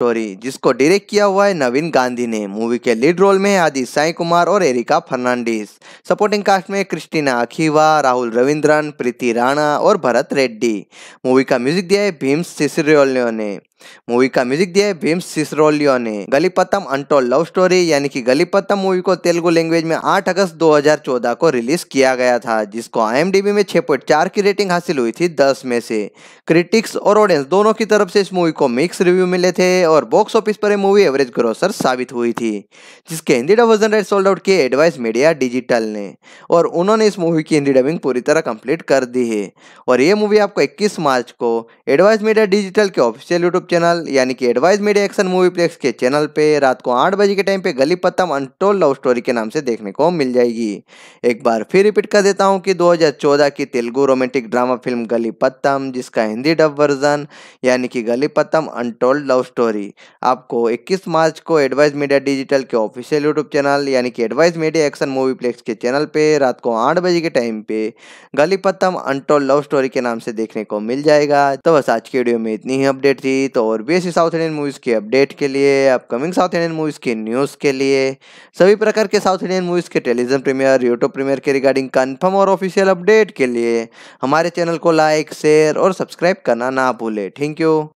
story जिसको direct किया हुआ है नवीन गांधी ने मूवी के लीड रोल में आदि साई कुमार और एरिका फर्नांडिस सपोर्टिंग कास्ट में क्रिस्टीना अखीवा राहुल रविंद्रन प्रीति राणा और भरत रेड्डी मूवी का म्यूजिक दिया है भीम सिसरियोल ने मूवी का म्यूजिक दिया है भीम सिसरोलियो ने गलीपतम अनटोल लव स्टोरी यानी कि गलीपतम मूवी को तेलुगु लैंग्वेज में 8 अगस्त 2014 को रिलीज किया गया था जिसको आईएमडीबी में 6.4 की रेटिंग हासिल हुई थी 10 में से क्रिटिक्स और ऑडियंस दोनों की तरफ से इस मूवी को मिक्स रिव्यू मिले थे और बॉक्स ऑफिस पर मूवी एवरेज ग्रोसर साबित हुई थी जिसके Hindi dub version rights sold out किए एडवाइस मीडिया डिजिटल ने और उन्होंने इस मूवी की हिंदी डबिंग पूरी तरह कंप्लीट कर दी है और ये मूवी आपको इक्कीस मार्च को एडवाइस मीडिया डिजिटल के ऑफिशियल यूट्यूब चैनल यानी कि Advice Media Action Movie Plex के चैनल पे रात को आठ बजे के टाइम पे गली पत्तम अनटोल लव स्टोरी के नाम से देखने को मिल जाएगी एक बार फिर रिपीट कर देता हूँ कि 2014 की तेलुगु रोमांटिक ड्रामा फिल्म गली पत्तम जिसका हिंदी डब वर्जन यानी कि गली पत्तम अनटोल्ड लव स्टोरी आपको इक्कीस मार्च को एडवाइज मीडिया डिजिटल के ऑफिशियल यूट्यूब चैनल यानी कि Advice Media Action Movie Plex के चैनल पर रात को आठ बजे के टाइम पे गली पत्तम अनटोल्ड लव स्टोरी के नाम से देखने को मिल जाएगा तो बस आज की वीडियो में इतनी ही अपडेट थी तो तो और भी ऐसी साउथ इंडियन मूवीज़ के अपडेट के लिए अपकमिंग साउथ इंडियन मूवीज़ की न्यूज़ के लिए सभी प्रकार के साउथ इंडियन मूवीज़ के टेलीविजन प्रीमियर यूट्यूब प्रीमियर के रिगार्डिंग कन्फर्म और ऑफिशियल अपडेट के लिए हमारे चैनल को लाइक शेयर और सब्सक्राइब करना ना भूलें थैंक यू